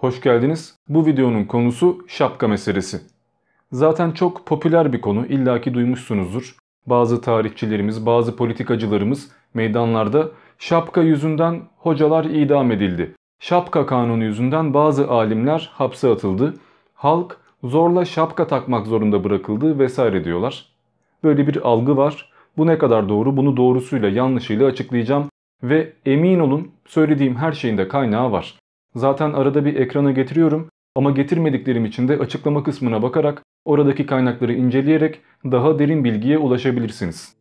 Hoş geldiniz. Bu videonun konusu şapka meselesi. Zaten çok popüler bir konu illaki duymuşsunuzdur. Bazı tarihçilerimiz, bazı politikacılarımız meydanlarda şapka yüzünden hocalar idam edildi. Şapka kanunu yüzünden bazı alimler hapse atıldı. Halk zorla şapka takmak zorunda bırakıldı vesaire diyorlar. Böyle bir algı var. Bu ne kadar doğru bunu doğrusuyla yanlışıyla açıklayacağım. Ve emin olun söylediğim her şeyin de kaynağı var. Zaten arada bir ekrana getiriyorum ama getirmediklerim için de açıklama kısmına bakarak oradaki kaynakları inceleyerek daha derin bilgiye ulaşabilirsiniz.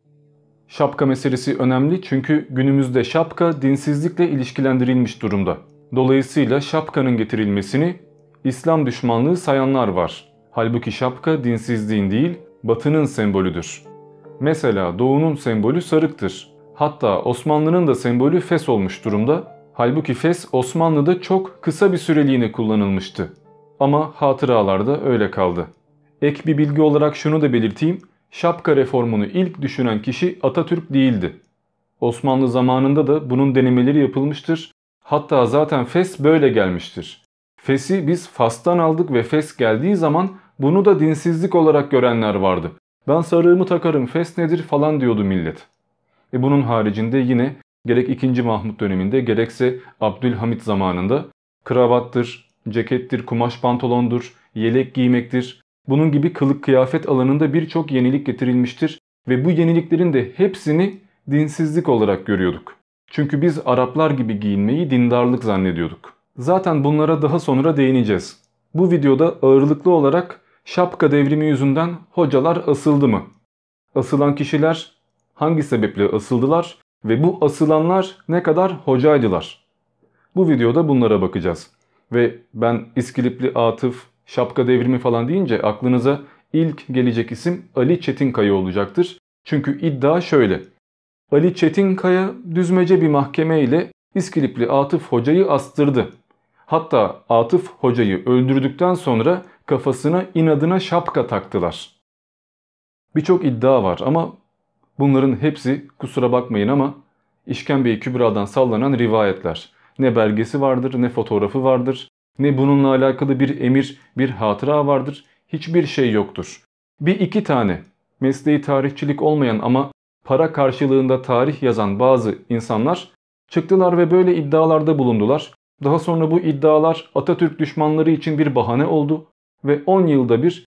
Şapka meselesi önemli çünkü günümüzde şapka dinsizlikle ilişkilendirilmiş durumda. Dolayısıyla şapkanın getirilmesini İslam düşmanlığı sayanlar var. Halbuki şapka dinsizliğin değil, batının sembolüdür. Mesela doğunun sembolü sarıktır. Hatta Osmanlı'nın da sembolü fes olmuş durumda Halbuki Fes Osmanlı'da çok kısa bir süreliğine kullanılmıştı. Ama hatıralarda öyle kaldı. Ek bir bilgi olarak şunu da belirteyim. Şapka reformunu ilk düşünen kişi Atatürk değildi. Osmanlı zamanında da bunun denemeleri yapılmıştır. Hatta zaten Fes böyle gelmiştir. Fes'i biz Fas'tan aldık ve Fes geldiği zaman bunu da dinsizlik olarak görenler vardı. Ben sarığımı takarım Fes nedir falan diyordu millet. E bunun haricinde yine gerek 2. Mahmut döneminde gerekse Abdülhamit zamanında kravattır, cekettir, kumaş pantolondur, yelek giymektir. Bunun gibi kılık kıyafet alanında birçok yenilik getirilmiştir ve bu yeniliklerin de hepsini dinsizlik olarak görüyorduk. Çünkü biz Araplar gibi giyinmeyi dindarlık zannediyorduk. Zaten bunlara daha sonra değineceğiz. Bu videoda ağırlıklı olarak şapka devrimi yüzünden hocalar asıldı mı? Asılan kişiler hangi sebeple asıldılar ve bu asılanlar ne kadar hocaydılar? Bu videoda bunlara bakacağız. Ve ben İskilipli Atıf, şapka devrimi falan deyince aklınıza ilk gelecek isim Ali Çetinkaya olacaktır. Çünkü iddia şöyle. Ali Çetinkaya düzmece bir mahkeme ile İskilipli Atıf Hoca'yı astırdı. Hatta Atıf Hoca'yı öldürdükten sonra kafasına inadına şapka taktılar. Birçok iddia var ama Bunların hepsi kusura bakmayın ama i̇şkembe Kübra'dan sallanan rivayetler. Ne belgesi vardır ne fotoğrafı vardır ne bununla alakalı bir emir bir hatıra vardır. Hiçbir şey yoktur. Bir iki tane mesleği tarihçilik olmayan ama para karşılığında tarih yazan bazı insanlar çıktılar ve böyle iddialarda bulundular. Daha sonra bu iddialar Atatürk düşmanları için bir bahane oldu ve 10 yılda bir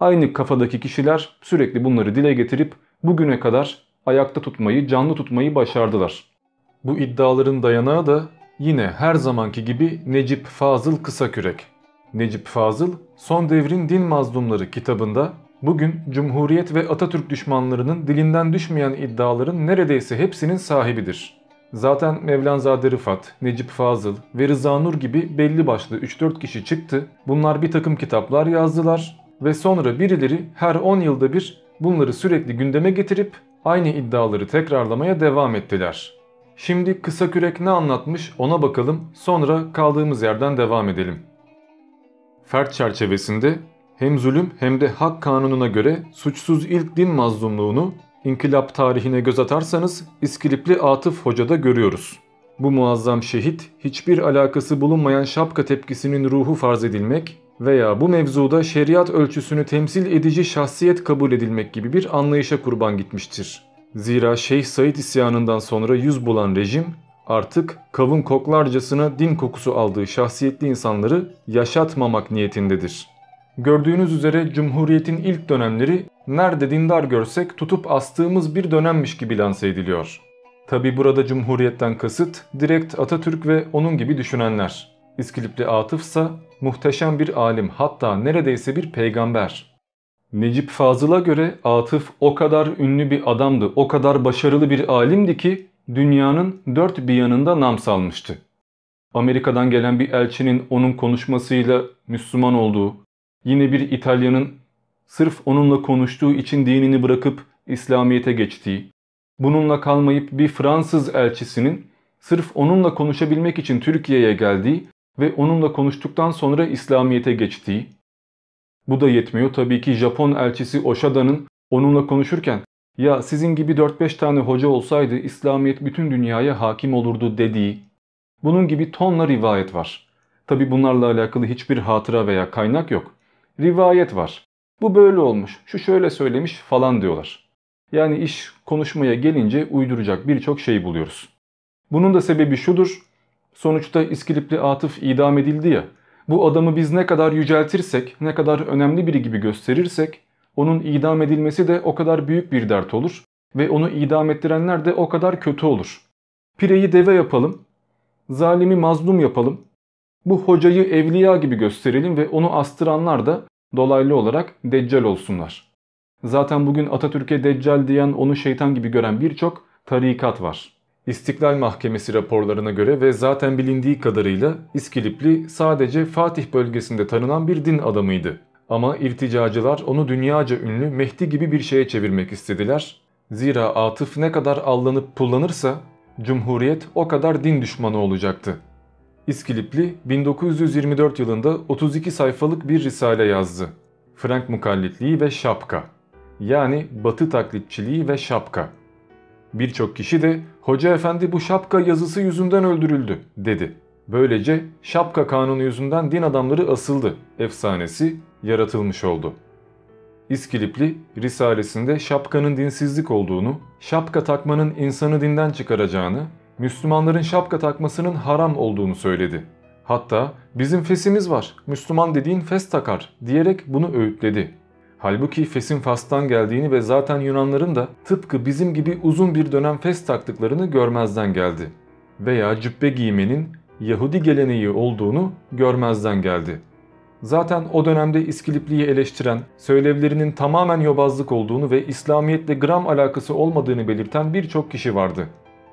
aynı kafadaki kişiler sürekli bunları dile getirip bugüne kadar ayakta tutmayı, canlı tutmayı başardılar. Bu iddiaların dayanağı da yine her zamanki gibi Necip Fazıl Kısakürek. Necip Fazıl, Son Devrin Din Mazlumları kitabında bugün Cumhuriyet ve Atatürk düşmanlarının dilinden düşmeyen iddiaların neredeyse hepsinin sahibidir. Zaten Mevlanzade Rıfat, Necip Fazıl ve Rıza Nur gibi belli başlı 3-4 kişi çıktı. Bunlar bir takım kitaplar yazdılar ve sonra birileri her 10 yılda bir bunları sürekli gündeme getirip aynı iddiaları tekrarlamaya devam ettiler. Şimdi kısa kürek ne anlatmış ona bakalım sonra kaldığımız yerden devam edelim. Fert çerçevesinde hem zulüm hem de hak kanununa göre suçsuz ilk din mazlumluğunu inkılap tarihine göz atarsanız İskilipli Atıf Hoca'da görüyoruz. Bu muazzam şehit hiçbir alakası bulunmayan şapka tepkisinin ruhu farz edilmek veya bu mevzuda şeriat ölçüsünü temsil edici şahsiyet kabul edilmek gibi bir anlayışa kurban gitmiştir. Zira Şeyh Said isyanından sonra yüz bulan rejim artık kavun koklarcasına din kokusu aldığı şahsiyetli insanları yaşatmamak niyetindedir. Gördüğünüz üzere Cumhuriyet'in ilk dönemleri nerede dindar görsek tutup astığımız bir dönemmiş gibi lanse ediliyor. Tabi burada Cumhuriyet'ten kasıt direkt Atatürk ve onun gibi düşünenler. İskilipli Atıf ise muhteşem bir alim hatta neredeyse bir peygamber. Necip Fazıl'a göre Atıf o kadar ünlü bir adamdı, o kadar başarılı bir alimdi ki dünyanın dört bir yanında nam salmıştı. Amerika'dan gelen bir elçinin onun konuşmasıyla Müslüman olduğu, yine bir İtalyanın sırf onunla konuştuğu için dinini bırakıp İslamiyet'e geçtiği, bununla kalmayıp bir Fransız elçisinin sırf onunla konuşabilmek için Türkiye'ye geldiği ve onunla konuştuktan sonra İslamiyet'e geçtiği. Bu da yetmiyor tabii ki Japon elçisi Oshada'nın onunla konuşurken ya sizin gibi 4-5 tane hoca olsaydı İslamiyet bütün dünyaya hakim olurdu dediği. Bunun gibi tonla rivayet var. Tabii bunlarla alakalı hiçbir hatıra veya kaynak yok. Rivayet var. Bu böyle olmuş, şu şöyle söylemiş falan diyorlar. Yani iş konuşmaya gelince uyduracak birçok şey buluyoruz. Bunun da sebebi şudur. Sonuçta İskilipli Atıf idam edildi ya. Bu adamı biz ne kadar yüceltirsek, ne kadar önemli biri gibi gösterirsek onun idam edilmesi de o kadar büyük bir dert olur ve onu idam ettirenler de o kadar kötü olur. Pireyi deve yapalım, zalimi mazlum yapalım, bu hocayı evliya gibi gösterelim ve onu astıranlar da dolaylı olarak deccal olsunlar. Zaten bugün Atatürk'e deccal diyen onu şeytan gibi gören birçok tarikat var. İstiklal Mahkemesi raporlarına göre ve zaten bilindiği kadarıyla İskilipli sadece Fatih bölgesinde tanınan bir din adamıydı. Ama irticacılar onu dünyaca ünlü Mehdi gibi bir şeye çevirmek istediler. Zira Atıf ne kadar allanıp pullanırsa Cumhuriyet o kadar din düşmanı olacaktı. İskilipli 1924 yılında 32 sayfalık bir risale yazdı. Frank mukallitliği ve şapka. Yani batı taklitçiliği ve şapka. Birçok kişi de Hoca efendi bu şapka yazısı yüzünden öldürüldü dedi. Böylece şapka kanunu yüzünden din adamları asıldı efsanesi yaratılmış oldu. İskilipli Risalesinde şapkanın dinsizlik olduğunu, şapka takmanın insanı dinden çıkaracağını, Müslümanların şapka takmasının haram olduğunu söyledi. Hatta bizim fesimiz var, Müslüman dediğin fes takar diyerek bunu öğütledi. Halbuki Fes'in Fas'tan geldiğini ve zaten Yunanların da tıpkı bizim gibi uzun bir dönem Fes taktıklarını görmezden geldi. Veya cübbe giymenin Yahudi geleneği olduğunu görmezden geldi. Zaten o dönemde İskilipli'yi eleştiren, söylevlerinin tamamen yobazlık olduğunu ve İslamiyet'le gram alakası olmadığını belirten birçok kişi vardı.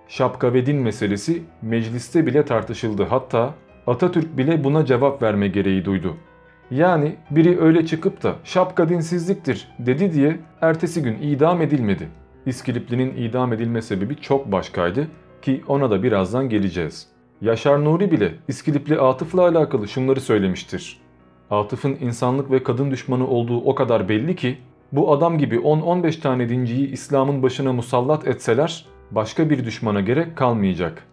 Şapka ve din meselesi mecliste bile tartışıldı hatta Atatürk bile buna cevap verme gereği duydu. Yani biri öyle çıkıp da şapka dinsizliktir dedi diye ertesi gün idam edilmedi. İskilipli'nin idam edilme sebebi çok başkaydı ki ona da birazdan geleceğiz. Yaşar Nuri bile İskilipli Atıf'la alakalı şunları söylemiştir. Atıf'ın insanlık ve kadın düşmanı olduğu o kadar belli ki bu adam gibi 10-15 tane dinciyi İslam'ın başına musallat etseler başka bir düşmana gerek kalmayacak.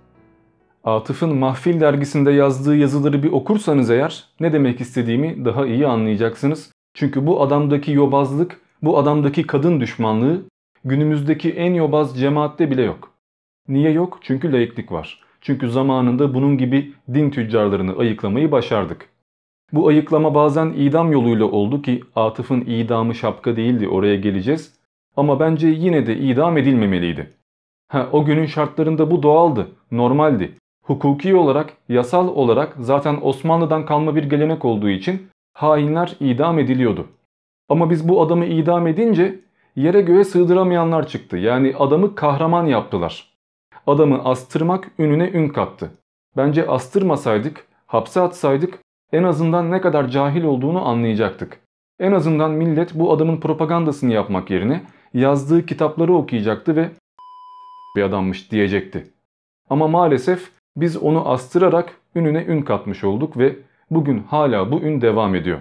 Atıf'ın Mahfil dergisinde yazdığı yazıları bir okursanız eğer ne demek istediğimi daha iyi anlayacaksınız. Çünkü bu adamdaki yobazlık, bu adamdaki kadın düşmanlığı günümüzdeki en yobaz cemaatte bile yok. Niye yok? Çünkü laiklik var. Çünkü zamanında bunun gibi din tüccarlarını ayıklamayı başardık. Bu ayıklama bazen idam yoluyla oldu ki Atıf'ın idamı şapka değildi oraya geleceğiz. Ama bence yine de idam edilmemeliydi. Ha o günün şartlarında bu doğaldı, normaldi hukuki olarak, yasal olarak zaten Osmanlı'dan kalma bir gelenek olduğu için hainler idam ediliyordu. Ama biz bu adamı idam edince yere göğe sığdıramayanlar çıktı. Yani adamı kahraman yaptılar. Adamı astırmak ününe ün kattı. Bence astırmasaydık, hapse atsaydık en azından ne kadar cahil olduğunu anlayacaktık. En azından millet bu adamın propagandasını yapmak yerine yazdığı kitapları okuyacaktı ve bir adammış diyecekti. Ama maalesef biz onu astırarak ününe ün katmış olduk ve bugün hala bu ün devam ediyor.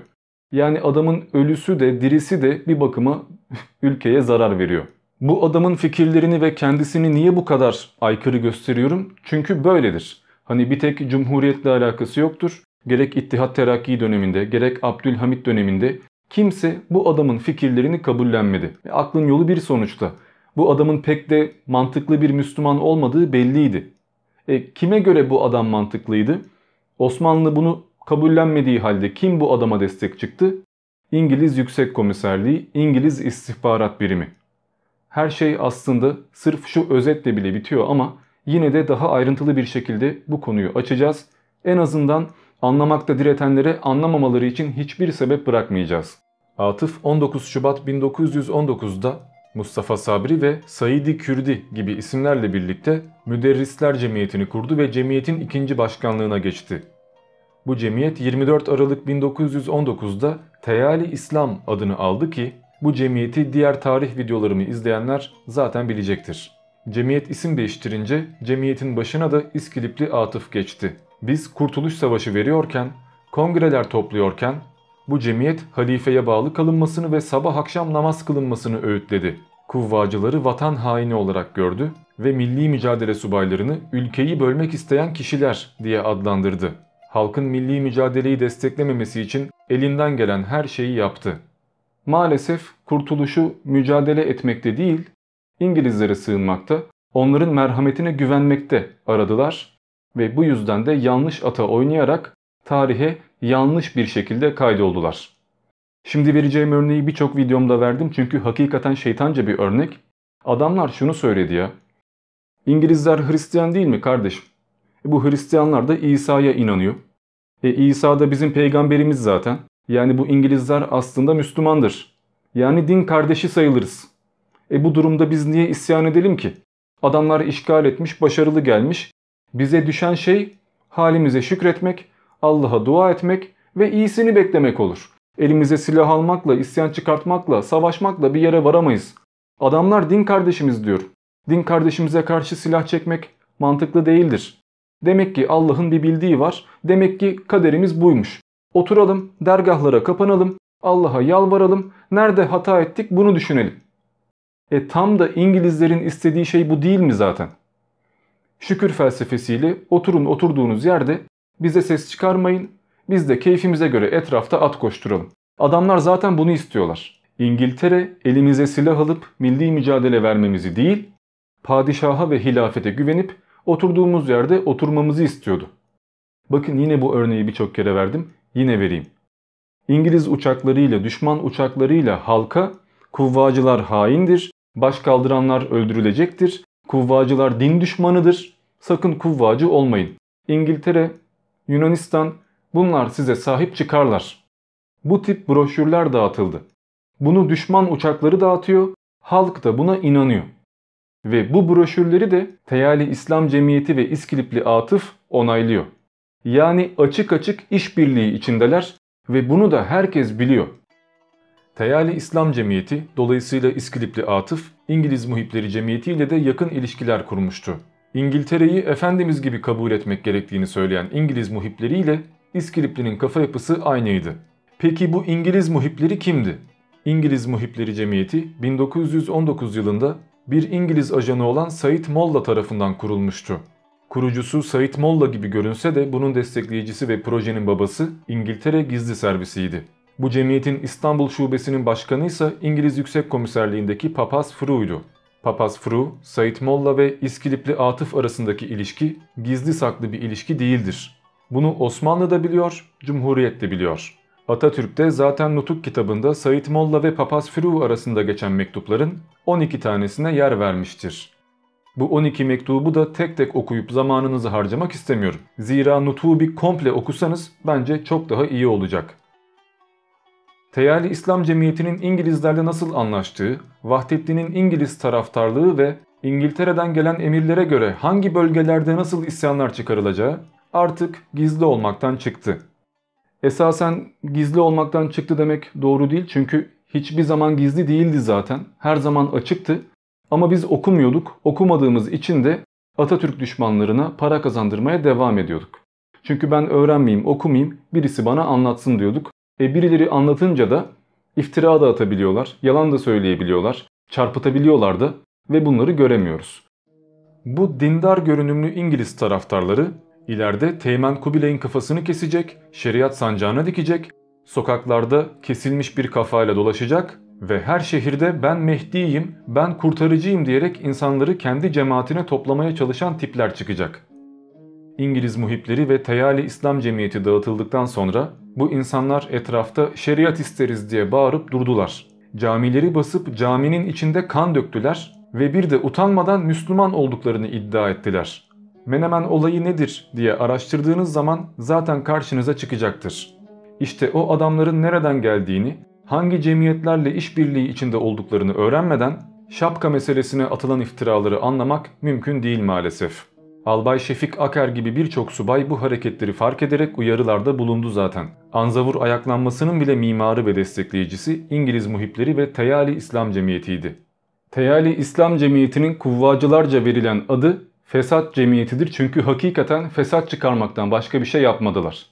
Yani adamın ölüsü de dirisi de bir bakıma ülkeye zarar veriyor. Bu adamın fikirlerini ve kendisini niye bu kadar aykırı gösteriyorum? Çünkü böyledir. Hani bir tek cumhuriyetle alakası yoktur. Gerek İttihat Terakki döneminde gerek Abdülhamit döneminde kimse bu adamın fikirlerini kabullenmedi. E, aklın yolu bir sonuçta. Bu adamın pek de mantıklı bir Müslüman olmadığı belliydi. E, kime göre bu adam mantıklıydı? Osmanlı bunu kabullenmediği halde kim bu adama destek çıktı? İngiliz Yüksek Komiserliği, İngiliz İstihbarat Birimi. Her şey aslında sırf şu özetle bile bitiyor ama yine de daha ayrıntılı bir şekilde bu konuyu açacağız. En azından anlamakta diretenlere anlamamaları için hiçbir sebep bırakmayacağız. Atıf 19 Şubat 1919'da Mustafa Sabri ve Saidi Kürdi gibi isimlerle birlikte Müderrisler Cemiyeti'ni kurdu ve cemiyetin ikinci başkanlığına geçti. Bu cemiyet 24 Aralık 1919'da Teyali İslam adını aldı ki bu cemiyeti diğer tarih videolarımı izleyenler zaten bilecektir. Cemiyet isim değiştirince cemiyetin başına da İskilipli Atıf geçti. Biz Kurtuluş Savaşı veriyorken, kongreler topluyorken bu cemiyet halifeye bağlı kalınmasını ve sabah akşam namaz kılınmasını öğütledi. Kuvvacıları vatan haini olarak gördü ve milli mücadele subaylarını ülkeyi bölmek isteyen kişiler diye adlandırdı. Halkın milli mücadeleyi desteklememesi için elinden gelen her şeyi yaptı. Maalesef kurtuluşu mücadele etmekte değil, İngilizlere sığınmakta, onların merhametine güvenmekte aradılar ve bu yüzden de yanlış ata oynayarak tarihe yanlış bir şekilde kaydoldular. Şimdi vereceğim örneği birçok videomda verdim çünkü hakikaten şeytanca bir örnek. Adamlar şunu söyledi ya. İngilizler Hristiyan değil mi kardeşim? E bu Hristiyanlar da İsa'ya inanıyor. E İsa da bizim peygamberimiz zaten. Yani bu İngilizler aslında Müslümandır. Yani din kardeşi sayılırız. E bu durumda biz niye isyan edelim ki? Adamlar işgal etmiş, başarılı gelmiş. Bize düşen şey halimize şükretmek, Allah'a dua etmek ve iyisini beklemek olur. Elimize silah almakla, isyan çıkartmakla, savaşmakla bir yere varamayız. Adamlar din kardeşimiz diyor. Din kardeşimize karşı silah çekmek mantıklı değildir. Demek ki Allah'ın bir bildiği var. Demek ki kaderimiz buymuş. Oturalım, dergahlara kapanalım, Allah'a yalvaralım, nerede hata ettik bunu düşünelim. E tam da İngilizlerin istediği şey bu değil mi zaten? Şükür felsefesiyle oturun oturduğunuz yerde bize ses çıkarmayın. Biz de keyfimize göre etrafta at koşturalım. Adamlar zaten bunu istiyorlar. İngiltere elimize silah alıp milli mücadele vermemizi değil, padişaha ve hilafete güvenip oturduğumuz yerde oturmamızı istiyordu. Bakın yine bu örneği birçok kere verdim. Yine vereyim. İngiliz uçaklarıyla, düşman uçaklarıyla halka kuvvacılar haindir, baş kaldıranlar öldürülecektir, kuvvacılar din düşmanıdır, sakın kuvvacı olmayın. İngiltere Yunanistan bunlar size sahip çıkarlar. Bu tip broşürler dağıtıldı. Bunu düşman uçakları dağıtıyor, halk da buna inanıyor. Ve bu broşürleri de Teyali İslam Cemiyeti ve İskilipli Atıf onaylıyor. Yani açık açık işbirliği içindeler ve bunu da herkes biliyor. Teyali İslam Cemiyeti dolayısıyla İskilipli Atıf İngiliz Muhipleri Cemiyeti ile de yakın ilişkiler kurmuştu. İngiltere'yi Efendimiz gibi kabul etmek gerektiğini söyleyen İngiliz muhipleriyle İskilipli'nin kafa yapısı aynıydı. Peki bu İngiliz muhipleri kimdi? İngiliz Muhipleri Cemiyeti 1919 yılında bir İngiliz ajanı olan Said Molla tarafından kurulmuştu. Kurucusu Said Molla gibi görünse de bunun destekleyicisi ve projenin babası İngiltere Gizli Servisiydi. Bu cemiyetin İstanbul Şubesi'nin başkanı ise İngiliz Yüksek Komiserliğindeki Papaz Fru'ydu. Papaz Fru, Said Molla ve İskilipli Atıf arasındaki ilişki gizli saklı bir ilişki değildir. Bunu Osmanlı da biliyor, Cumhuriyet de biliyor. Atatürk de zaten Nutuk kitabında Said Molla ve Papaz Fru arasında geçen mektupların 12 tanesine yer vermiştir. Bu 12 mektubu da tek tek okuyup zamanınızı harcamak istemiyorum. Zira Nutuk'u bir komple okusanız bence çok daha iyi olacak. Teyali İslam Cemiyeti'nin İngilizlerle nasıl anlaştığı, Vahdettin'in İngiliz taraftarlığı ve İngiltere'den gelen emirlere göre hangi bölgelerde nasıl isyanlar çıkarılacağı artık gizli olmaktan çıktı. Esasen gizli olmaktan çıktı demek doğru değil çünkü hiçbir zaman gizli değildi zaten. Her zaman açıktı ama biz okumuyorduk. Okumadığımız için de Atatürk düşmanlarına para kazandırmaya devam ediyorduk. Çünkü ben öğrenmeyeyim, okumayayım, birisi bana anlatsın diyorduk. E, birileri anlatınca da iftira da atabiliyorlar, yalan da söyleyebiliyorlar, çarpıtabiliyorlar da ve bunları göremiyoruz. Bu dindar görünümlü İngiliz taraftarları ileride Teğmen Kubilay'ın kafasını kesecek, şeriat sancağına dikecek, sokaklarda kesilmiş bir kafayla dolaşacak ve her şehirde ben Mehdi'yim, ben kurtarıcıyım diyerek insanları kendi cemaatine toplamaya çalışan tipler çıkacak. İngiliz muhipleri ve Teyali İslam Cemiyeti dağıtıldıktan sonra bu insanlar etrafta şeriat isteriz diye bağırıp durdular. Camileri basıp caminin içinde kan döktüler ve bir de utanmadan Müslüman olduklarını iddia ettiler. Menemen olayı nedir diye araştırdığınız zaman zaten karşınıza çıkacaktır. İşte o adamların nereden geldiğini, hangi cemiyetlerle işbirliği içinde olduklarını öğrenmeden şapka meselesine atılan iftiraları anlamak mümkün değil maalesef. Albay Şefik Aker gibi birçok subay bu hareketleri fark ederek uyarılarda bulundu zaten. Anzavur ayaklanmasının bile mimarı ve destekleyicisi İngiliz muhipleri ve Teyali İslam Cemiyeti'ydi. Teyali İslam Cemiyeti'nin kuvvacılarca verilen adı fesat cemiyetidir çünkü hakikaten fesat çıkarmaktan başka bir şey yapmadılar.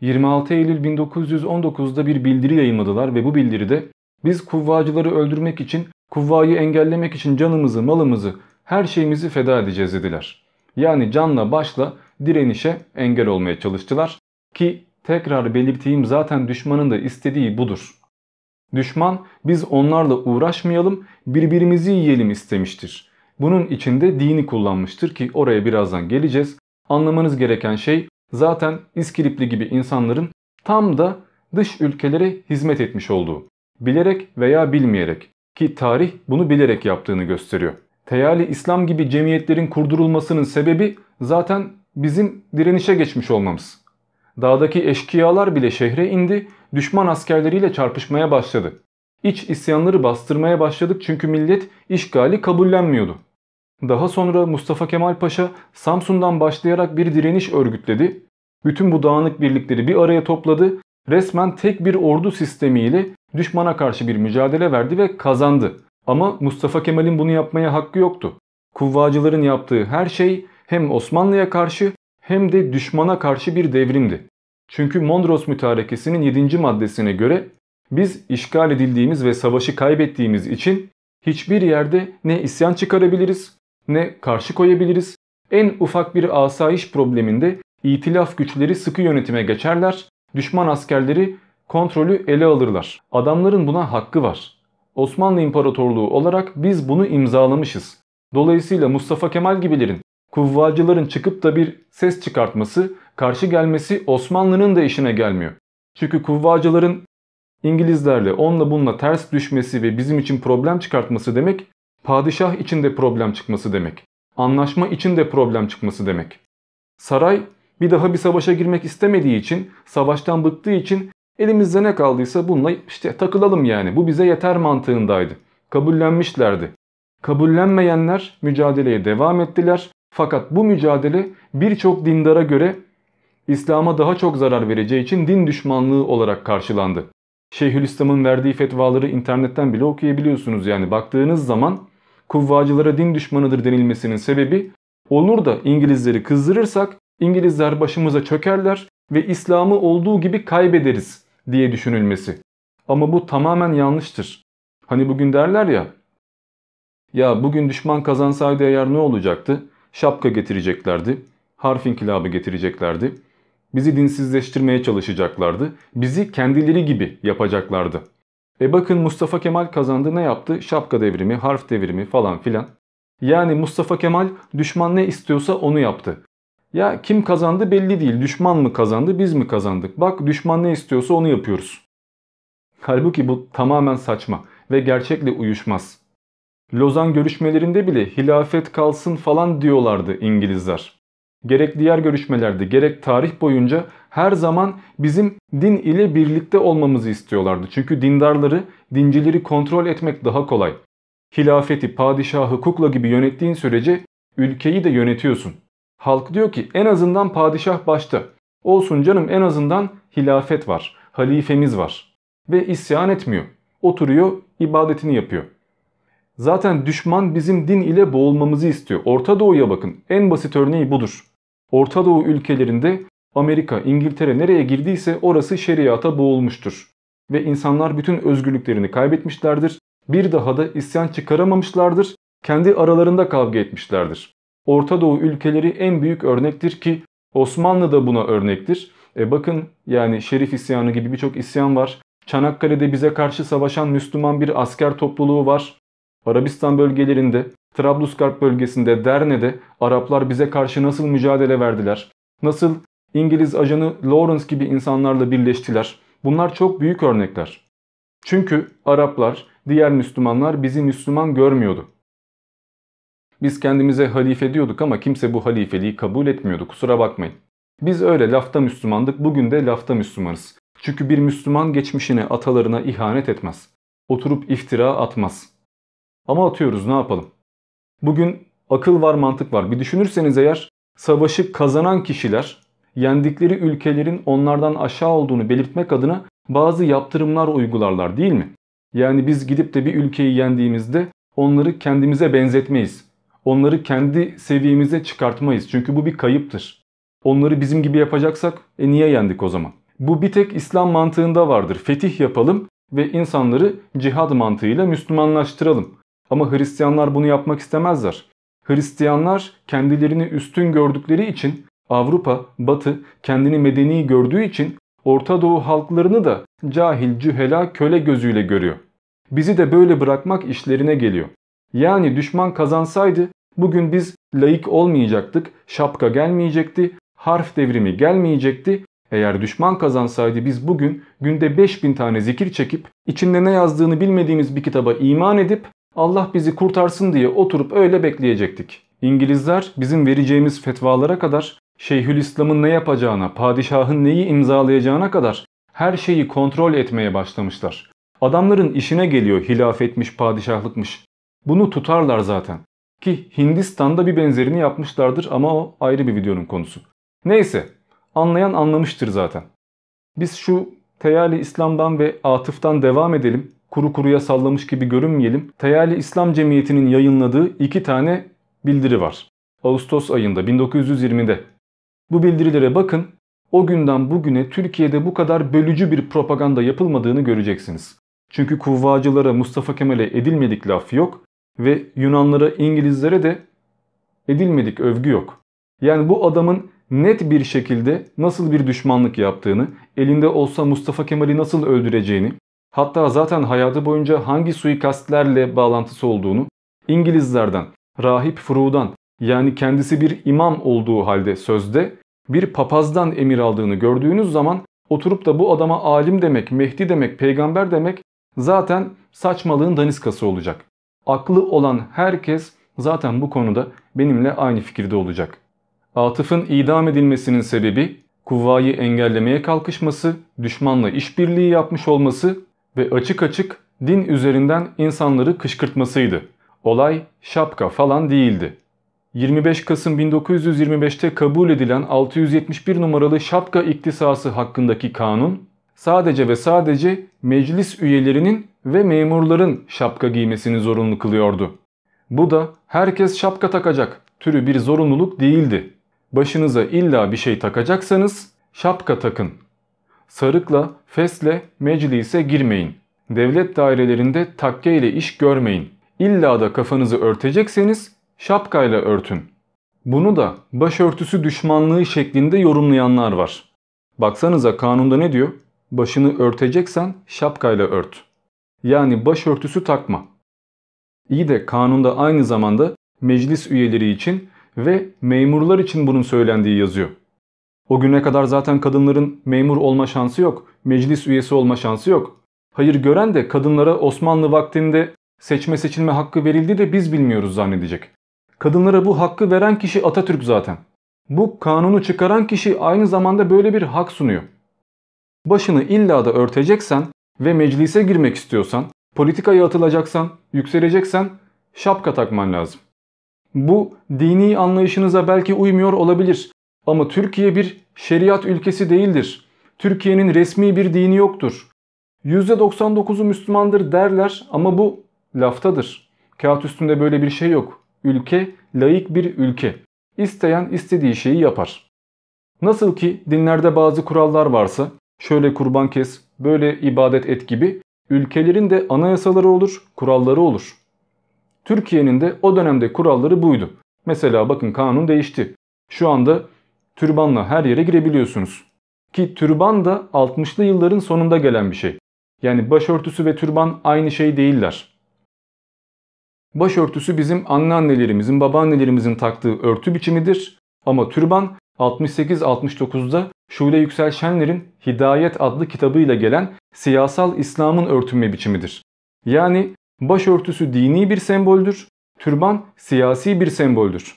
26 Eylül 1919'da bir bildiri yayınladılar ve bu bildiride biz kuvvacıları öldürmek için, kuvvayı engellemek için canımızı, malımızı, her şeyimizi feda edeceğiz dediler yani canla başla direnişe engel olmaya çalıştılar. Ki tekrar belirteyim zaten düşmanın da istediği budur. Düşman biz onlarla uğraşmayalım birbirimizi yiyelim istemiştir. Bunun içinde dini kullanmıştır ki oraya birazdan geleceğiz. Anlamanız gereken şey zaten İskilipli gibi insanların tam da dış ülkelere hizmet etmiş olduğu. Bilerek veya bilmeyerek ki tarih bunu bilerek yaptığını gösteriyor. Teyali İslam gibi cemiyetlerin kurdurulmasının sebebi zaten bizim direnişe geçmiş olmamız. Dağdaki eşkıyalar bile şehre indi, düşman askerleriyle çarpışmaya başladı. İç isyanları bastırmaya başladık çünkü millet işgali kabullenmiyordu. Daha sonra Mustafa Kemal Paşa Samsun'dan başlayarak bir direniş örgütledi. Bütün bu dağınık birlikleri bir araya topladı. Resmen tek bir ordu sistemiyle düşmana karşı bir mücadele verdi ve kazandı. Ama Mustafa Kemal'in bunu yapmaya hakkı yoktu. Kuvvacıların yaptığı her şey hem Osmanlı'ya karşı hem de düşmana karşı bir devrimdi. Çünkü Mondros Mütarekesi'nin 7. maddesine göre biz işgal edildiğimiz ve savaşı kaybettiğimiz için hiçbir yerde ne isyan çıkarabiliriz ne karşı koyabiliriz. En ufak bir asayiş probleminde itilaf güçleri sıkı yönetime geçerler, düşman askerleri kontrolü ele alırlar. Adamların buna hakkı var. Osmanlı İmparatorluğu olarak biz bunu imzalamışız. Dolayısıyla Mustafa Kemal gibilerin, kuvvacıların çıkıp da bir ses çıkartması, karşı gelmesi Osmanlı'nın da işine gelmiyor. Çünkü kuvvacıların İngilizlerle onunla bununla ters düşmesi ve bizim için problem çıkartması demek, padişah için de problem çıkması demek. Anlaşma için de problem çıkması demek. Saray bir daha bir savaşa girmek istemediği için, savaştan bıktığı için Elimizde ne kaldıysa bununla işte takılalım yani bu bize yeter mantığındaydı. Kabullenmişlerdi. Kabullenmeyenler mücadeleye devam ettiler fakat bu mücadele birçok dindara göre İslam'a daha çok zarar vereceği için din düşmanlığı olarak karşılandı. Şeyhülislam'ın verdiği fetvaları internetten bile okuyabiliyorsunuz yani baktığınız zaman kuvvacılara din düşmanıdır denilmesinin sebebi olur da İngilizleri kızdırırsak İngilizler başımıza çökerler ve İslam'ı olduğu gibi kaybederiz diye düşünülmesi. Ama bu tamamen yanlıştır. Hani bugün derler ya, ya bugün düşman kazansaydı eğer ne olacaktı? Şapka getireceklerdi, harf inkılabı getireceklerdi, bizi dinsizleştirmeye çalışacaklardı, bizi kendileri gibi yapacaklardı. E bakın Mustafa Kemal kazandı ne yaptı? Şapka devrimi, harf devrimi falan filan. Yani Mustafa Kemal düşman ne istiyorsa onu yaptı. Ya kim kazandı belli değil. Düşman mı kazandı biz mi kazandık? Bak düşman ne istiyorsa onu yapıyoruz. Halbuki bu tamamen saçma ve gerçekle uyuşmaz. Lozan görüşmelerinde bile hilafet kalsın falan diyorlardı İngilizler. Gerek diğer görüşmelerde gerek tarih boyunca her zaman bizim din ile birlikte olmamızı istiyorlardı. Çünkü dindarları, dincileri kontrol etmek daha kolay. Hilafeti, padişahı, kukla gibi yönettiğin sürece ülkeyi de yönetiyorsun. Halk diyor ki en azından padişah başta. Olsun canım en azından hilafet var, halifemiz var. Ve isyan etmiyor. Oturuyor, ibadetini yapıyor. Zaten düşman bizim din ile boğulmamızı istiyor. Orta Doğu'ya bakın. En basit örneği budur. Orta Doğu ülkelerinde Amerika, İngiltere nereye girdiyse orası şeriata boğulmuştur. Ve insanlar bütün özgürlüklerini kaybetmişlerdir. Bir daha da isyan çıkaramamışlardır. Kendi aralarında kavga etmişlerdir. Orta Doğu ülkeleri en büyük örnektir ki Osmanlı da buna örnektir. E bakın yani Şerif isyanı gibi birçok isyan var. Çanakkale'de bize karşı savaşan Müslüman bir asker topluluğu var. Arabistan bölgelerinde, Trablusgarp bölgesinde, Derne'de Araplar bize karşı nasıl mücadele verdiler? Nasıl İngiliz ajanı Lawrence gibi insanlarla birleştiler? Bunlar çok büyük örnekler. Çünkü Araplar, diğer Müslümanlar bizi Müslüman görmüyordu. Biz kendimize halife diyorduk ama kimse bu halifeliği kabul etmiyordu kusura bakmayın. Biz öyle lafta Müslümandık bugün de lafta Müslümanız. Çünkü bir Müslüman geçmişine atalarına ihanet etmez. Oturup iftira atmaz. Ama atıyoruz ne yapalım. Bugün akıl var mantık var. Bir düşünürseniz eğer savaşı kazanan kişiler yendikleri ülkelerin onlardan aşağı olduğunu belirtmek adına bazı yaptırımlar uygularlar değil mi? Yani biz gidip de bir ülkeyi yendiğimizde onları kendimize benzetmeyiz onları kendi seviyemize çıkartmayız. Çünkü bu bir kayıptır. Onları bizim gibi yapacaksak e niye yendik o zaman? Bu bir tek İslam mantığında vardır. Fetih yapalım ve insanları cihad mantığıyla Müslümanlaştıralım. Ama Hristiyanlar bunu yapmak istemezler. Hristiyanlar kendilerini üstün gördükleri için Avrupa, Batı kendini medeni gördüğü için Orta Doğu halklarını da cahil, cühela, köle gözüyle görüyor. Bizi de böyle bırakmak işlerine geliyor. Yani düşman kazansaydı Bugün biz laik olmayacaktık, şapka gelmeyecekti, harf devrimi gelmeyecekti. Eğer düşman kazansaydı biz bugün günde 5000 tane zikir çekip içinde ne yazdığını bilmediğimiz bir kitaba iman edip Allah bizi kurtarsın diye oturup öyle bekleyecektik. İngilizler bizim vereceğimiz fetvalara kadar Şeyhülislam'ın ne yapacağına, padişahın neyi imzalayacağına kadar her şeyi kontrol etmeye başlamışlar. Adamların işine geliyor hilafetmiş, padişahlıkmış. Bunu tutarlar zaten. Ki Hindistan'da bir benzerini yapmışlardır ama o ayrı bir videonun konusu. Neyse anlayan anlamıştır zaten. Biz şu teyali İslam'dan ve atıftan devam edelim. Kuru kuruya sallamış gibi görünmeyelim. Teyali İslam Cemiyeti'nin yayınladığı iki tane bildiri var. Ağustos ayında 1920'de. Bu bildirilere bakın. O günden bugüne Türkiye'de bu kadar bölücü bir propaganda yapılmadığını göreceksiniz. Çünkü kuvvacılara Mustafa Kemal'e edilmedik laf yok ve Yunanlara, İngilizlere de edilmedik övgü yok. Yani bu adamın net bir şekilde nasıl bir düşmanlık yaptığını, elinde olsa Mustafa Kemal'i nasıl öldüreceğini, hatta zaten hayatı boyunca hangi suikastlerle bağlantısı olduğunu İngilizlerden, Rahip Fru'dan yani kendisi bir imam olduğu halde sözde bir papazdan emir aldığını gördüğünüz zaman oturup da bu adama alim demek, Mehdi demek, peygamber demek zaten saçmalığın daniskası olacak aklı olan herkes zaten bu konuda benimle aynı fikirde olacak. Atıf'ın idam edilmesinin sebebi kuvvayı engellemeye kalkışması, düşmanla işbirliği yapmış olması ve açık açık din üzerinden insanları kışkırtmasıydı. Olay şapka falan değildi. 25 Kasım 1925'te kabul edilen 671 numaralı şapka iktisası hakkındaki kanun sadece ve sadece meclis üyelerinin ve memurların şapka giymesini zorunlu kılıyordu. Bu da herkes şapka takacak türü bir zorunluluk değildi. Başınıza illa bir şey takacaksanız şapka takın. Sarıkla, fesle meclise girmeyin. Devlet dairelerinde takke ile iş görmeyin. İlla da kafanızı örtecekseniz şapkayla örtün. Bunu da başörtüsü düşmanlığı şeklinde yorumlayanlar var. Baksanıza kanunda ne diyor? Başını örteceksen şapkayla ört yani başörtüsü takma. İyi de kanunda aynı zamanda meclis üyeleri için ve memurlar için bunun söylendiği yazıyor. O güne kadar zaten kadınların memur olma şansı yok, meclis üyesi olma şansı yok. Hayır gören de kadınlara Osmanlı vaktinde seçme seçilme hakkı verildi de biz bilmiyoruz zannedecek. Kadınlara bu hakkı veren kişi Atatürk zaten. Bu kanunu çıkaran kişi aynı zamanda böyle bir hak sunuyor. Başını illa da örteceksen ve meclise girmek istiyorsan, politikaya atılacaksan, yükseleceksen şapka takman lazım. Bu dini anlayışınıza belki uymuyor olabilir ama Türkiye bir şeriat ülkesi değildir. Türkiye'nin resmi bir dini yoktur. %99'u Müslümandır derler ama bu laftadır. Kağıt üstünde böyle bir şey yok. Ülke layık bir ülke. İsteyen istediği şeyi yapar. Nasıl ki dinlerde bazı kurallar varsa şöyle kurban kes, böyle ibadet et gibi ülkelerin de anayasaları olur, kuralları olur. Türkiye'nin de o dönemde kuralları buydu. Mesela bakın kanun değişti. Şu anda türbanla her yere girebiliyorsunuz. Ki türban da 60'lı yılların sonunda gelen bir şey. Yani başörtüsü ve türban aynı şey değiller. Başörtüsü bizim anneannelerimizin, babaannelerimizin taktığı örtü biçimidir. Ama türban 68-69'da Şule Yüksel Şenler'in Hidayet adlı kitabıyla gelen siyasal İslam'ın örtünme biçimidir. Yani başörtüsü dini bir semboldür, türban siyasi bir semboldür.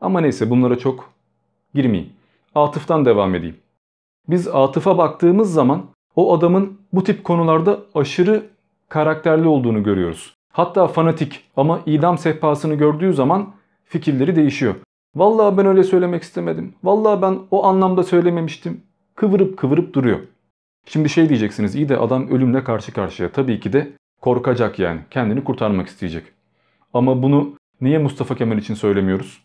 Ama neyse bunlara çok girmeyeyim. Atıf'tan devam edeyim. Biz Atıf'a baktığımız zaman o adamın bu tip konularda aşırı karakterli olduğunu görüyoruz. Hatta fanatik ama idam sehpasını gördüğü zaman fikirleri değişiyor. Vallahi ben öyle söylemek istemedim. Vallahi ben o anlamda söylememiştim. Kıvırıp kıvırıp duruyor. Şimdi şey diyeceksiniz iyi de adam ölümle karşı karşıya. Tabii ki de korkacak yani. Kendini kurtarmak isteyecek. Ama bunu niye Mustafa Kemal için söylemiyoruz?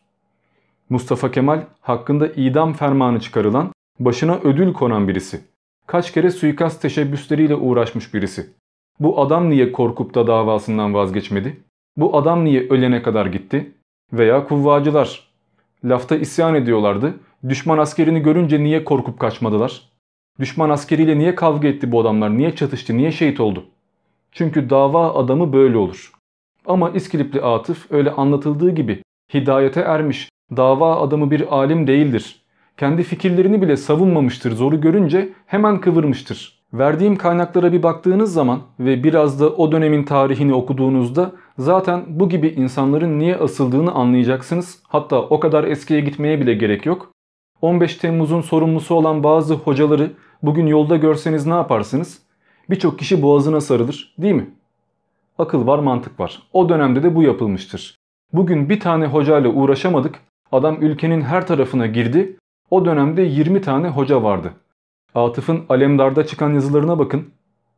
Mustafa Kemal hakkında idam fermanı çıkarılan, başına ödül konan birisi. Kaç kere suikast teşebbüsleriyle uğraşmış birisi. Bu adam niye korkup da davasından vazgeçmedi? Bu adam niye ölene kadar gitti? Veya kuvvacılar Lafta isyan ediyorlardı. Düşman askerini görünce niye korkup kaçmadılar? Düşman askeriyle niye kavga etti bu adamlar? Niye çatıştı? Niye şehit oldu? Çünkü dava adamı böyle olur. Ama İskilipli Atıf öyle anlatıldığı gibi hidayete ermiş, dava adamı bir alim değildir. Kendi fikirlerini bile savunmamıştır zoru görünce hemen kıvırmıştır. Verdiğim kaynaklara bir baktığınız zaman ve biraz da o dönemin tarihini okuduğunuzda zaten bu gibi insanların niye asıldığını anlayacaksınız. Hatta o kadar eskiye gitmeye bile gerek yok. 15 Temmuz'un sorumlusu olan bazı hocaları bugün yolda görseniz ne yaparsınız? Birçok kişi boğazına sarılır değil mi? Akıl var mantık var. O dönemde de bu yapılmıştır. Bugün bir tane hocayla uğraşamadık. Adam ülkenin her tarafına girdi. O dönemde 20 tane hoca vardı. Atıf'ın Alemdar'da çıkan yazılarına bakın.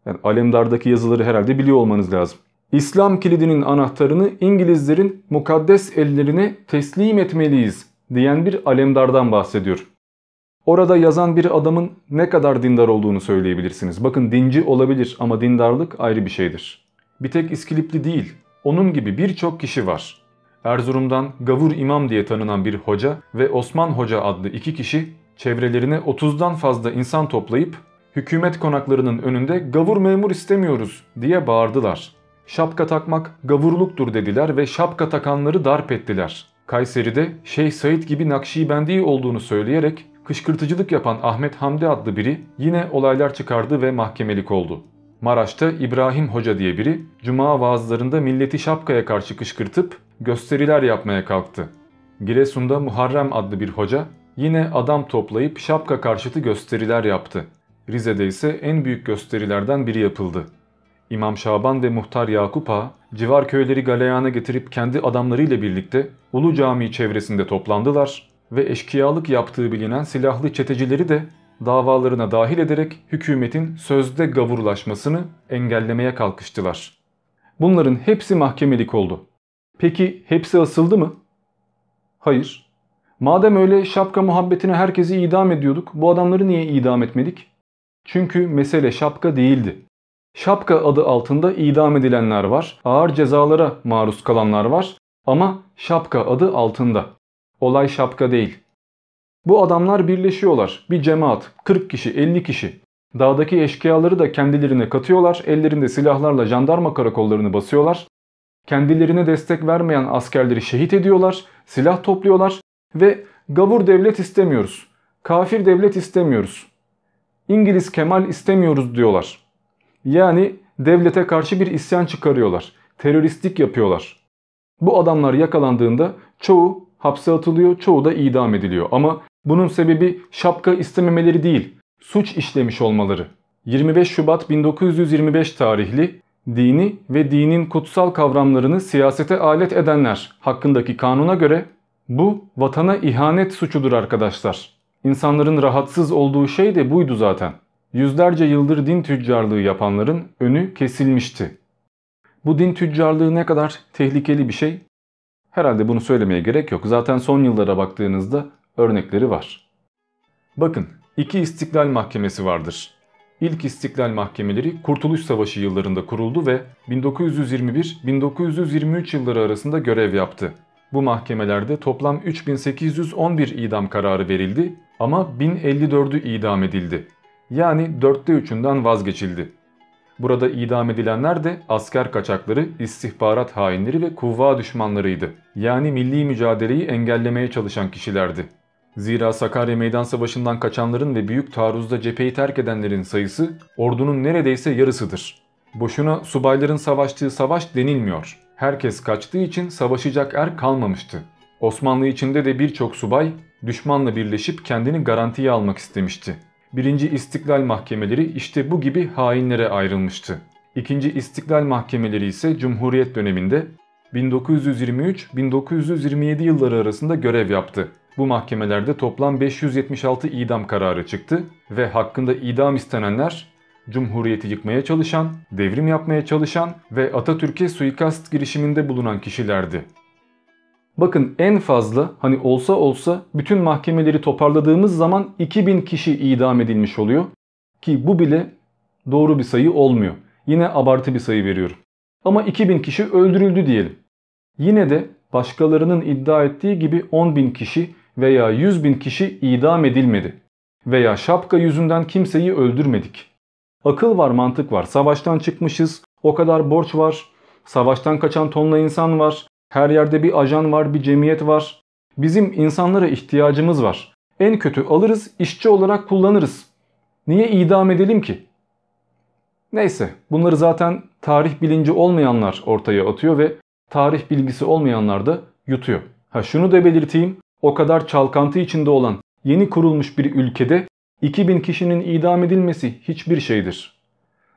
Yani Alemdar'daki yazıları herhalde biliyor olmanız lazım. İslam kilidinin anahtarını İngilizlerin mukaddes ellerine teslim etmeliyiz diyen bir Alemdar'dan bahsediyor. Orada yazan bir adamın ne kadar dindar olduğunu söyleyebilirsiniz. Bakın dinci olabilir ama dindarlık ayrı bir şeydir. Bir tek İskilipli değil, onun gibi birçok kişi var. Erzurum'dan Gavur İmam diye tanınan bir hoca ve Osman Hoca adlı iki kişi Çevrelerine 30'dan fazla insan toplayıp hükümet konaklarının önünde gavur memur istemiyoruz diye bağırdılar. Şapka takmak gavurluktur dediler ve şapka takanları darp ettiler. Kayseri'de Şeyh Said gibi Nakşibendi olduğunu söyleyerek kışkırtıcılık yapan Ahmet Hamdi adlı biri yine olaylar çıkardı ve mahkemelik oldu. Maraş'ta İbrahim Hoca diye biri cuma vaazlarında milleti şapkaya karşı kışkırtıp gösteriler yapmaya kalktı. Giresun'da Muharrem adlı bir hoca Yine adam toplayıp şapka karşıtı gösteriler yaptı. Rize'de ise en büyük gösterilerden biri yapıldı. İmam Şaban ve Muhtar Yakup Ağa, civar köyleri galeyana getirip kendi adamlarıyla birlikte Ulu cami çevresinde toplandılar ve eşkıyalık yaptığı bilinen silahlı çetecileri de davalarına dahil ederek hükümetin sözde gavurlaşmasını engellemeye kalkıştılar. Bunların hepsi mahkemelik oldu. Peki hepsi asıldı mı? Hayır. Madem öyle şapka muhabbetine herkesi idam ediyorduk bu adamları niye idam etmedik? Çünkü mesele şapka değildi. Şapka adı altında idam edilenler var, ağır cezalara maruz kalanlar var ama şapka adı altında. Olay şapka değil. Bu adamlar birleşiyorlar. Bir cemaat, 40 kişi, 50 kişi. Dağdaki eşkıyaları da kendilerine katıyorlar. Ellerinde silahlarla jandarma karakollarını basıyorlar. Kendilerine destek vermeyen askerleri şehit ediyorlar, silah topluyorlar ve gavur devlet istemiyoruz. Kafir devlet istemiyoruz. İngiliz Kemal istemiyoruz diyorlar. Yani devlete karşı bir isyan çıkarıyorlar. Teröristlik yapıyorlar. Bu adamlar yakalandığında çoğu hapse atılıyor, çoğu da idam ediliyor. Ama bunun sebebi şapka istememeleri değil, suç işlemiş olmaları. 25 Şubat 1925 tarihli dini ve dinin kutsal kavramlarını siyasete alet edenler hakkındaki kanuna göre bu vatana ihanet suçudur arkadaşlar. İnsanların rahatsız olduğu şey de buydu zaten. Yüzlerce yıldır din tüccarlığı yapanların önü kesilmişti. Bu din tüccarlığı ne kadar tehlikeli bir şey? Herhalde bunu söylemeye gerek yok. Zaten son yıllara baktığınızda örnekleri var. Bakın iki istiklal mahkemesi vardır. İlk istiklal mahkemeleri Kurtuluş Savaşı yıllarında kuruldu ve 1921-1923 yılları arasında görev yaptı. Bu mahkemelerde toplam 3811 idam kararı verildi ama 1054'ü idam edildi. Yani 4'te 3'ünden vazgeçildi. Burada idam edilenler de asker kaçakları, istihbarat hainleri ve kuvva düşmanlarıydı. Yani milli mücadeleyi engellemeye çalışan kişilerdi. Zira Sakarya Meydan Savaşı'ndan kaçanların ve büyük taarruzda cepheyi terk edenlerin sayısı ordunun neredeyse yarısıdır. Boşuna subayların savaştığı savaş denilmiyor. Herkes kaçtığı için savaşacak er kalmamıştı. Osmanlı içinde de birçok subay düşmanla birleşip kendini garantiye almak istemişti. Birinci İstiklal Mahkemeleri işte bu gibi hainlere ayrılmıştı. İkinci İstiklal Mahkemeleri ise Cumhuriyet döneminde 1923-1927 yılları arasında görev yaptı. Bu mahkemelerde toplam 576 idam kararı çıktı ve hakkında idam istenenler Cumhuriyeti yıkmaya çalışan, devrim yapmaya çalışan ve Atatürk'e suikast girişiminde bulunan kişilerdi. Bakın en fazla hani olsa olsa bütün mahkemeleri toparladığımız zaman 2000 kişi idam edilmiş oluyor. Ki bu bile doğru bir sayı olmuyor. Yine abartı bir sayı veriyorum. Ama 2000 kişi öldürüldü diyelim. Yine de başkalarının iddia ettiği gibi 10.000 kişi veya 100.000 kişi idam edilmedi. Veya şapka yüzünden kimseyi öldürmedik. Akıl var, mantık var. Savaştan çıkmışız. O kadar borç var. Savaştan kaçan tonla insan var. Her yerde bir ajan var, bir cemiyet var. Bizim insanlara ihtiyacımız var. En kötü alırız, işçi olarak kullanırız. Niye idam edelim ki? Neyse bunları zaten tarih bilinci olmayanlar ortaya atıyor ve tarih bilgisi olmayanlar da yutuyor. Ha şunu da belirteyim. O kadar çalkantı içinde olan yeni kurulmuş bir ülkede 2000 kişinin idam edilmesi hiçbir şeydir.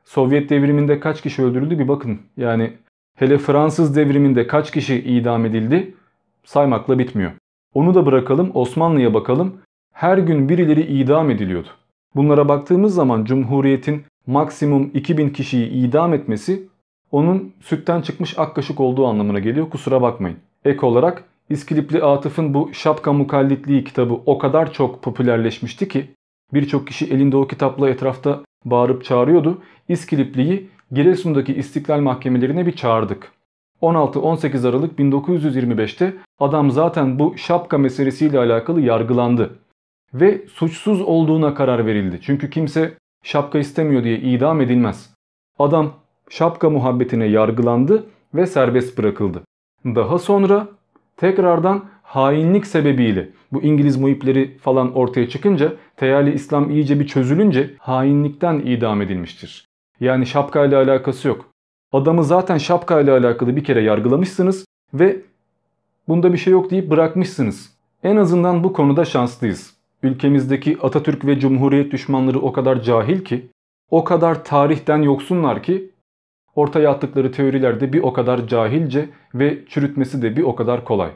Sovyet devriminde kaç kişi öldürüldü bir bakın. Yani hele Fransız devriminde kaç kişi idam edildi saymakla bitmiyor. Onu da bırakalım Osmanlı'ya bakalım. Her gün birileri idam ediliyordu. Bunlara baktığımız zaman Cumhuriyet'in maksimum 2000 kişiyi idam etmesi onun sütten çıkmış ak kaşık olduğu anlamına geliyor kusura bakmayın. Ek olarak İskilipli Atıf'ın bu Şapka Mukallitliği kitabı o kadar çok popülerleşmişti ki Birçok kişi elinde o kitapla etrafta bağırıp çağırıyordu. İskilipli'yi Giresun'daki istiklal mahkemelerine bir çağırdık. 16-18 Aralık 1925'te adam zaten bu şapka meselesiyle alakalı yargılandı. Ve suçsuz olduğuna karar verildi. Çünkü kimse şapka istemiyor diye idam edilmez. Adam şapka muhabbetine yargılandı ve serbest bırakıldı. Daha sonra tekrardan hainlik sebebiyle bu İngiliz muhipleri falan ortaya çıkınca teyali İslam iyice bir çözülünce hainlikten idam edilmiştir. Yani şapka ile alakası yok. Adamı zaten şapka ile alakalı bir kere yargılamışsınız ve bunda bir şey yok deyip bırakmışsınız. En azından bu konuda şanslıyız. Ülkemizdeki Atatürk ve Cumhuriyet düşmanları o kadar cahil ki, o kadar tarihten yoksunlar ki, ortaya attıkları teoriler de bir o kadar cahilce ve çürütmesi de bir o kadar kolay.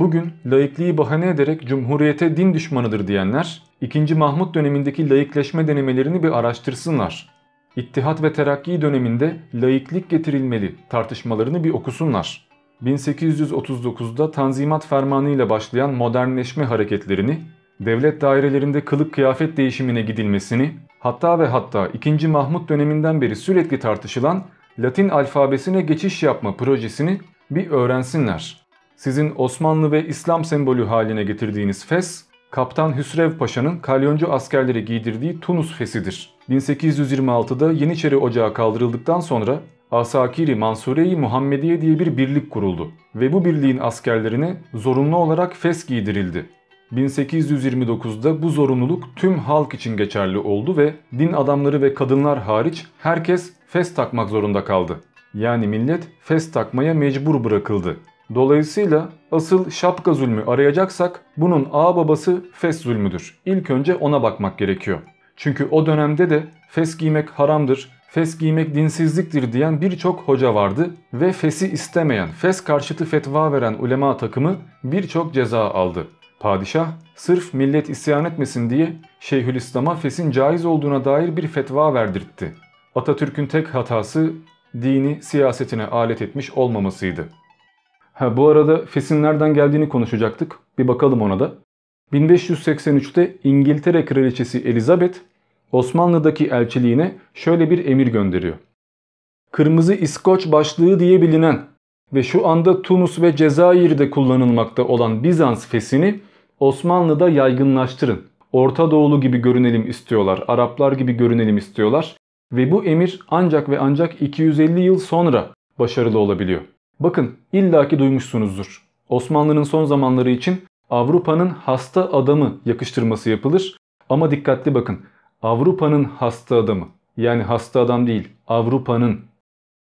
Bugün laikliği bahane ederek cumhuriyete din düşmanıdır diyenler 2. Mahmut dönemindeki laikleşme denemelerini bir araştırsınlar. İttihat ve Terakki döneminde laiklik getirilmeli tartışmalarını bir okusunlar. 1839'da Tanzimat Fermanı ile başlayan modernleşme hareketlerini, devlet dairelerinde kılık kıyafet değişimine gidilmesini, hatta ve hatta 2. Mahmut döneminden beri sürekli tartışılan Latin alfabesine geçiş yapma projesini bir öğrensinler sizin Osmanlı ve İslam sembolü haline getirdiğiniz fes, Kaptan Hüsrev Paşa'nın kalyoncu askerleri giydirdiği Tunus fesidir. 1826'da Yeniçeri Ocağı kaldırıldıktan sonra Asakiri Mansure-i Muhammediye diye bir birlik kuruldu ve bu birliğin askerlerine zorunlu olarak fes giydirildi. 1829'da bu zorunluluk tüm halk için geçerli oldu ve din adamları ve kadınlar hariç herkes fes takmak zorunda kaldı. Yani millet fes takmaya mecbur bırakıldı. Dolayısıyla asıl şapka zulmü arayacaksak bunun ağ babası fes zulmüdür. İlk önce ona bakmak gerekiyor. Çünkü o dönemde de fes giymek haramdır, fes giymek dinsizliktir diyen birçok hoca vardı ve fesi istemeyen, fes karşıtı fetva veren ulema takımı birçok ceza aldı. Padişah sırf millet isyan etmesin diye Şeyhülislam'a fesin caiz olduğuna dair bir fetva verdirtti. Atatürk'ün tek hatası dini siyasetine alet etmiş olmamasıydı. Ha, bu arada fesin nereden geldiğini konuşacaktık. Bir bakalım ona da. 1583'te İngiltere Kraliçesi Elizabeth Osmanlı'daki elçiliğine şöyle bir emir gönderiyor. Kırmızı İskoç başlığı diye bilinen ve şu anda Tunus ve Cezayir'de kullanılmakta olan Bizans fesini Osmanlı'da yaygınlaştırın. Orta Doğulu gibi görünelim istiyorlar, Araplar gibi görünelim istiyorlar ve bu emir ancak ve ancak 250 yıl sonra başarılı olabiliyor. Bakın illaki duymuşsunuzdur. Osmanlı'nın son zamanları için Avrupa'nın hasta adamı yakıştırması yapılır. Ama dikkatli bakın. Avrupa'nın hasta adamı. Yani hasta adam değil. Avrupa'nın.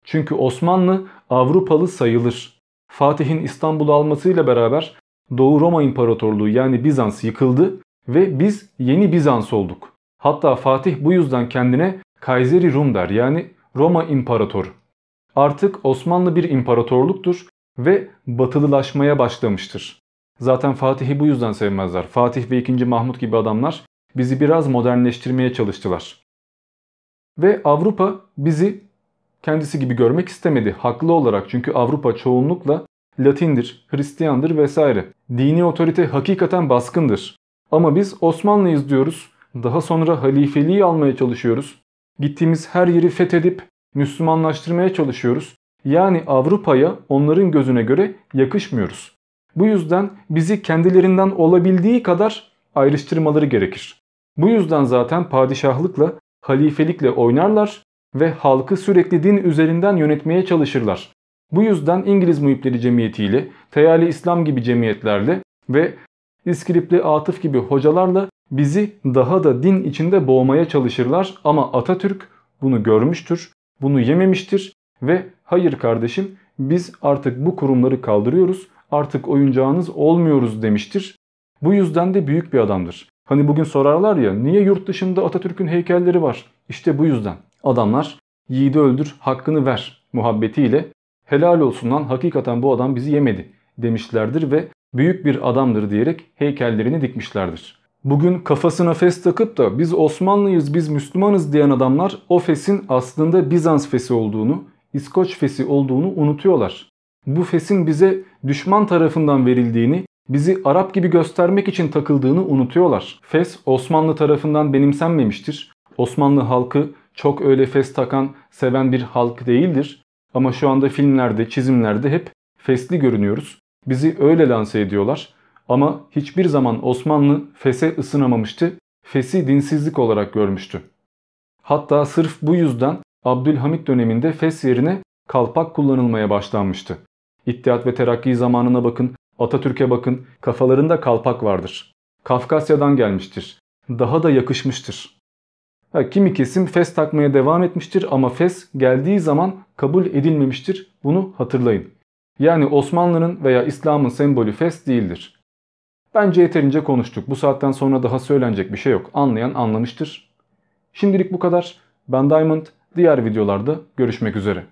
Çünkü Osmanlı Avrupalı sayılır. Fatih'in İstanbul'u almasıyla beraber Doğu Roma İmparatorluğu yani Bizans yıkıldı ve biz yeni Bizans olduk. Hatta Fatih bu yüzden kendine Kayseri Rum der yani Roma İmparatoru. Artık Osmanlı bir imparatorluktur ve batılılaşmaya başlamıştır. Zaten Fatih'i bu yüzden sevmezler. Fatih ve 2. Mahmut gibi adamlar bizi biraz modernleştirmeye çalıştılar. Ve Avrupa bizi kendisi gibi görmek istemedi haklı olarak çünkü Avrupa çoğunlukla Latindir, Hristiyandır vesaire. Dini otorite hakikaten baskındır. Ama biz Osmanlıyız diyoruz. Daha sonra halifeliği almaya çalışıyoruz. Gittiğimiz her yeri fethedip Müslümanlaştırmaya çalışıyoruz. Yani Avrupa'ya onların gözüne göre yakışmıyoruz. Bu yüzden bizi kendilerinden olabildiği kadar ayrıştırmaları gerekir. Bu yüzden zaten padişahlıkla, halifelikle oynarlar ve halkı sürekli din üzerinden yönetmeye çalışırlar. Bu yüzden İngiliz Muhipleri Cemiyeti ile, Teyali İslam gibi cemiyetlerle ve İskilipli Atıf gibi hocalarla bizi daha da din içinde boğmaya çalışırlar ama Atatürk bunu görmüştür bunu yememiştir ve hayır kardeşim biz artık bu kurumları kaldırıyoruz artık oyuncağınız olmuyoruz demiştir. Bu yüzden de büyük bir adamdır. Hani bugün sorarlar ya niye yurt dışında Atatürk'ün heykelleri var? İşte bu yüzden adamlar yiğidi öldür hakkını ver muhabbetiyle helal olsun lan hakikaten bu adam bizi yemedi demişlerdir ve büyük bir adamdır diyerek heykellerini dikmişlerdir. Bugün kafasına fes takıp da biz Osmanlıyız, biz Müslümanız diyen adamlar o fesin aslında Bizans fesi olduğunu, İskoç fesi olduğunu unutuyorlar. Bu fesin bize düşman tarafından verildiğini, bizi Arap gibi göstermek için takıldığını unutuyorlar. Fes Osmanlı tarafından benimsenmemiştir. Osmanlı halkı çok öyle fes takan, seven bir halk değildir. Ama şu anda filmlerde, çizimlerde hep fesli görünüyoruz. Bizi öyle lanse ediyorlar. Ama hiçbir zaman Osmanlı Fes'e ısınamamıştı, Fes'i dinsizlik olarak görmüştü. Hatta sırf bu yüzden Abdülhamit döneminde Fes yerine kalpak kullanılmaya başlanmıştı. İttihat ve Terakki zamanına bakın, Atatürk'e bakın, kafalarında kalpak vardır. Kafkasya'dan gelmiştir. Daha da yakışmıştır. Ha, kimi kesim fes takmaya devam etmiştir ama fes geldiği zaman kabul edilmemiştir. Bunu hatırlayın. Yani Osmanlı'nın veya İslam'ın sembolü fes değildir. Bence yeterince konuştuk. Bu saatten sonra daha söylenecek bir şey yok. Anlayan anlamıştır. Şimdilik bu kadar. Ben Diamond. Diğer videolarda görüşmek üzere.